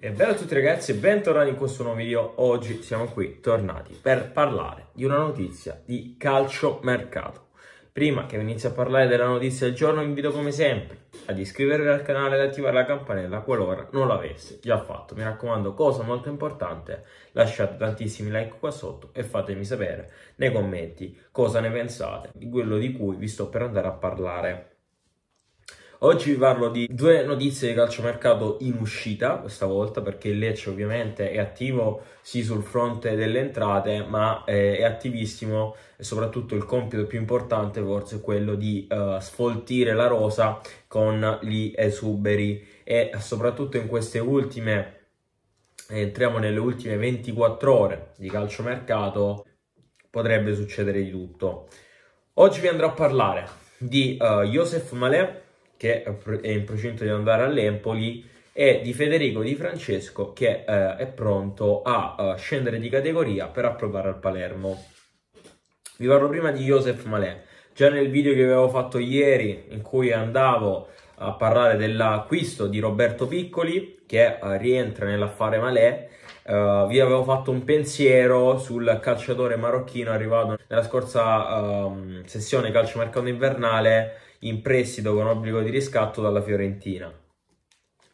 E bello a tutti ragazzi e bentornati in questo nuovo video. Oggi siamo qui tornati per parlare di una notizia di calcio mercato. Prima che inizio a parlare della notizia del giorno, vi invito come sempre ad iscrivervi al canale e attivare la campanella qualora non l'aveste già fatto. Mi raccomando, cosa molto importante, lasciate tantissimi like qua sotto e fatemi sapere nei commenti cosa ne pensate di quello di cui vi sto per andare a parlare Oggi vi parlo di due notizie di calciomercato in uscita, questa volta perché il Lecce ovviamente è attivo sì sul fronte delle entrate, ma eh, è attivissimo e soprattutto il compito più importante forse è quello di uh, sfoltire la rosa con gli esuberi e soprattutto in queste ultime, eh, entriamo nelle ultime 24 ore di calciomercato, potrebbe succedere di tutto. Oggi vi andrò a parlare di uh, Joseph Malé, che è in procinto di andare all'Empoli, e di Federico Di Francesco, che eh, è pronto a uh, scendere di categoria per approvare al Palermo. Vi parlo prima di Joseph Malè. Già nel video che avevo fatto ieri, in cui andavo a parlare dell'acquisto di Roberto Piccoli, che uh, rientra nell'affare Malè, Uh, eh, vi avevo fatto un pensiero sul calciatore marocchino arrivato nella scorsa uh, sessione calciomercato invernale in prestito con obbligo di riscatto dalla Fiorentina.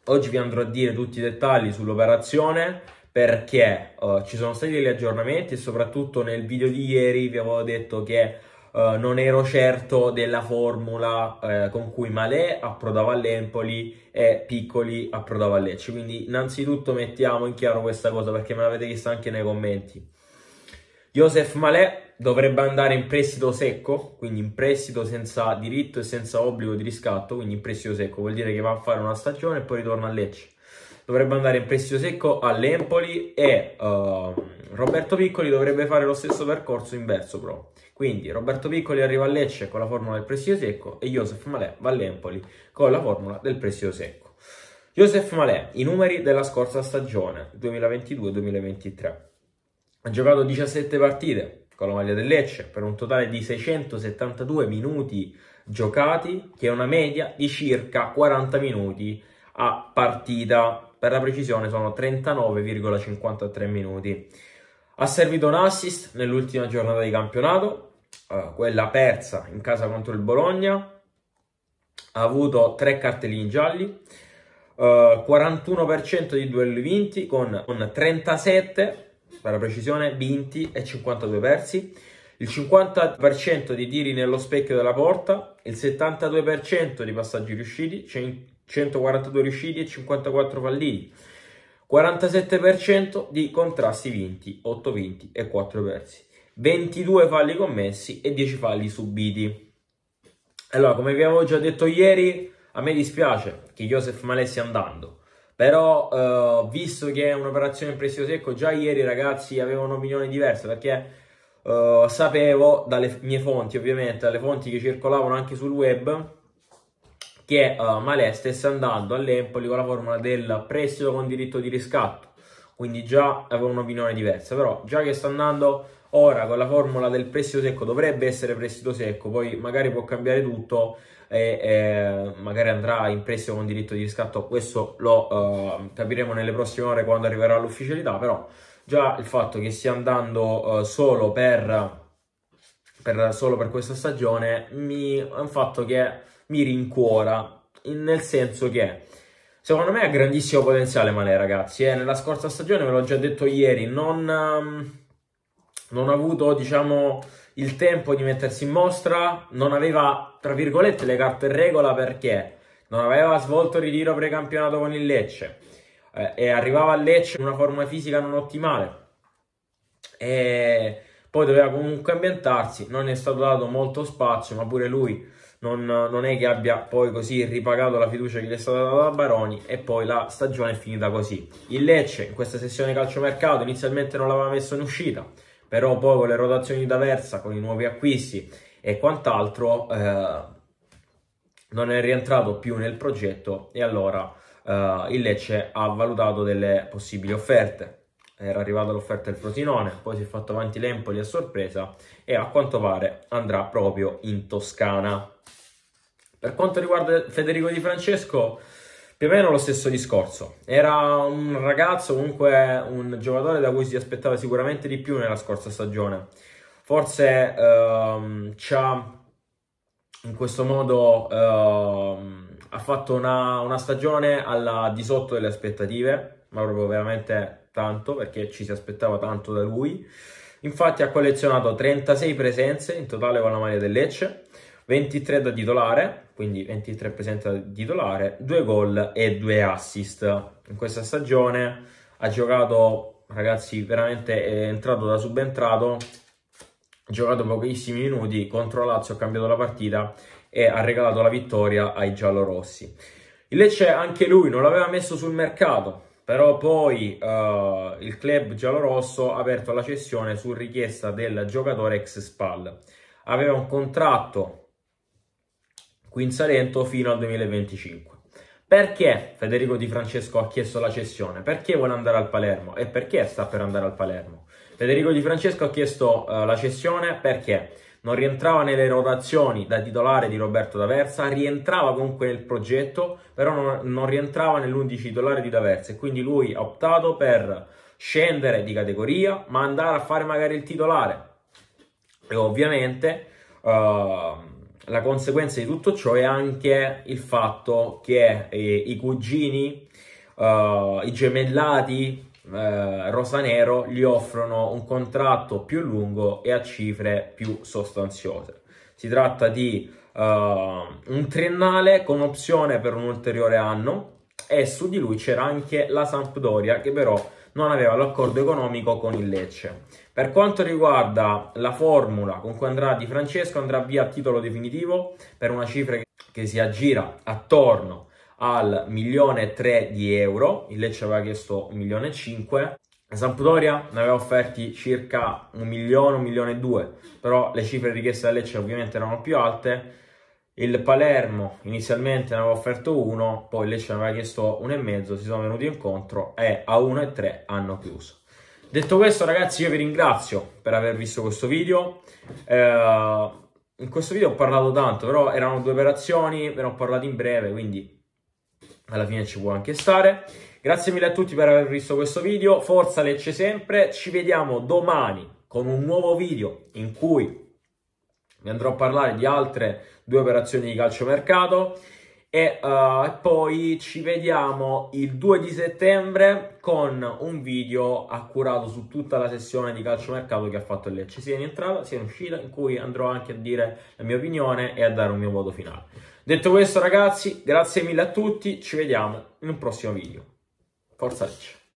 Oggi vi andrò a dire tutti i dettagli sull'operazione perché uh, ci sono stati degli aggiornamenti e soprattutto nel video di ieri vi avevo detto che Uh, non ero certo della formula uh, con cui Malè approdava all'Empoli e Piccoli approdava all'Ecce. Quindi, innanzitutto, mettiamo in chiaro questa cosa perché me l'avete chiesto anche nei commenti. Josef Malè dovrebbe andare in prestito secco, quindi in prestito senza diritto e senza obbligo di riscatto, quindi in prestito secco, vuol dire che va a fare una stagione e poi ritorna a Lecce. Dovrebbe andare in prestito secco all'Empoli e uh, Roberto Piccoli dovrebbe fare lo stesso percorso inverso però. Quindi Roberto Piccoli arriva a Lecce con la formula del prestito secco e Josef Malè va all'Empoli con la formula del prestito secco. Josef Malè, i numeri della scorsa stagione 2022-2023. Ha giocato 17 partite, con la maglia del Lecce per un totale di 672 minuti giocati, che è una media di circa 40 minuti a partita. Per la precisione sono 39,53 minuti. Ha servito un assist nell'ultima giornata di campionato, eh, quella persa in casa contro il Bologna. Ha avuto tre cartellini gialli, eh, 41% di duelli vinti con, con 37 per la precisione, vinti e 52 persi, il 50% di tiri nello specchio della porta, il 72% di passaggi riusciti, 142 riusciti e 54 falliti, 47% di contrasti vinti, 8 vinti e 4 persi, 22 falli commessi e 10 falli subiti. Allora, come vi avevo già detto ieri, a me dispiace che Josef Malessi andando però, eh, visto che è un'operazione in prestito secco, già ieri ragazzi avevano un'opinione diversa perché eh, sapevo dalle mie fonti, ovviamente, dalle fonti che circolavano anche sul web, che uh, eh, Malè stesse andando all'Empoli con la formula del prestito con diritto di riscatto, quindi già avevo un'opinione diversa, però già che sta andando ora con la formula del prestito secco dovrebbe essere prestito secco, poi magari può cambiare tutto, e eh, magari andrà in prestito con diritto di riscatto, questo lo eh, capiremo nelle prossime ore quando arriverà l'ufficialità, però già il fatto che stia andando eh, solo, per, per, solo per questa stagione mi, è un fatto che mi rincuora, in, nel senso che secondo me ha grandissimo potenziale Male ragazzi, eh. nella scorsa stagione ve l'ho già detto ieri, non, ehm, non ha avuto diciamo il tempo di mettersi in mostra, non aveva, tra virgolette, le carte in regola perché non aveva svolto ritiro precampionato con il Lecce eh, e arrivava a Lecce in una forma fisica non ottimale e poi doveva comunque ambientarsi, non è stato dato molto spazio, ma pure lui non, non è che abbia poi così ripagato la fiducia che gli è stata data da Baroni e poi la stagione è finita così. Il Lecce in questa sessione calciomercato inizialmente non l'aveva messo in uscita, però poi con le rotazioni da versa, con i nuovi acquisti e quant'altro eh, non è rientrato più nel progetto e allora eh, il Lecce ha valutato delle possibili offerte. Era arrivata l'offerta del Frosinone, poi si è fatto avanti l'Empoli a sorpresa e a quanto pare andrà proprio in Toscana. Per quanto riguarda Federico Di Francesco, più o meno lo stesso discorso. Era un ragazzo, comunque un giocatore da cui si aspettava sicuramente di più nella scorsa stagione. Forse ehm, ci ha in questo modo ehm, ha fatto una, una stagione alla di sotto delle aspettative, ma proprio veramente tanto perché ci si aspettava tanto da lui. Infatti ha collezionato 36 presenze in totale con la maglia del Lecce 23 da titolare, quindi 23 presenze da titolare, 2 gol e 2 assist. In questa stagione ha giocato, ragazzi, veramente è entrato da subentrato, ha giocato pochissimi minuti, contro Lazio ha cambiato la partita e ha regalato la vittoria ai giallorossi. Il Lecce anche lui non l'aveva messo sul mercato, però poi uh, il club giallorosso ha aperto la cessione su richiesta del giocatore ex Spal. Aveva un contratto qui in Salento fino al 2025. Perché Federico Di Francesco ha chiesto la cessione? Perché vuole andare al Palermo? E perché sta per andare al Palermo? Federico Di Francesco ha chiesto uh, la cessione perché non rientrava nelle rotazioni da titolare di Roberto D'Aversa, rientrava comunque nel progetto, però non, non rientrava nell'11 titolare di D'Aversa e quindi lui ha optato per scendere di categoria ma andare a fare magari il titolare. E ovviamente... Uh, la conseguenza di tutto ciò è anche il fatto che eh, i cugini, eh, i gemellati eh, rosanero gli offrono un contratto più lungo e a cifre più sostanziose. Si tratta di eh, un triennale con opzione per un ulteriore anno e su di lui c'era anche la Sampdoria che però non aveva l'accordo economico con il Lecce. Per quanto riguarda la formula con cui andrà Di Francesco, andrà via a titolo definitivo per una cifra che si aggira attorno al milione e tre di euro, il Lecce aveva chiesto un milione e cinque, la Sampdoria ne aveva offerti circa un milione, un milione e due, però le cifre richieste da Lecce ovviamente erano più alte, il Palermo inizialmente ne aveva offerto uno, poi Lecce ne aveva chiesto uno e mezzo, si sono venuti incontro e a 1,3 hanno chiuso. Detto questo ragazzi io vi ringrazio per aver visto questo video. Eh, in questo video ho parlato tanto, però erano due operazioni, ve ne ho parlato in breve, quindi alla fine ci può anche stare. Grazie mille a tutti per aver visto questo video, forza Lecce sempre, ci vediamo domani con un nuovo video in cui ne andrò a parlare di altre due operazioni di calciomercato e uh, poi ci vediamo il 2 di settembre con un video accurato su tutta la sessione di calciomercato che ha fatto Lecce, sia in entrata sia in uscita in cui andrò anche a dire la mia opinione e a dare un mio voto finale detto questo ragazzi grazie mille a tutti ci vediamo in un prossimo video forza Lecce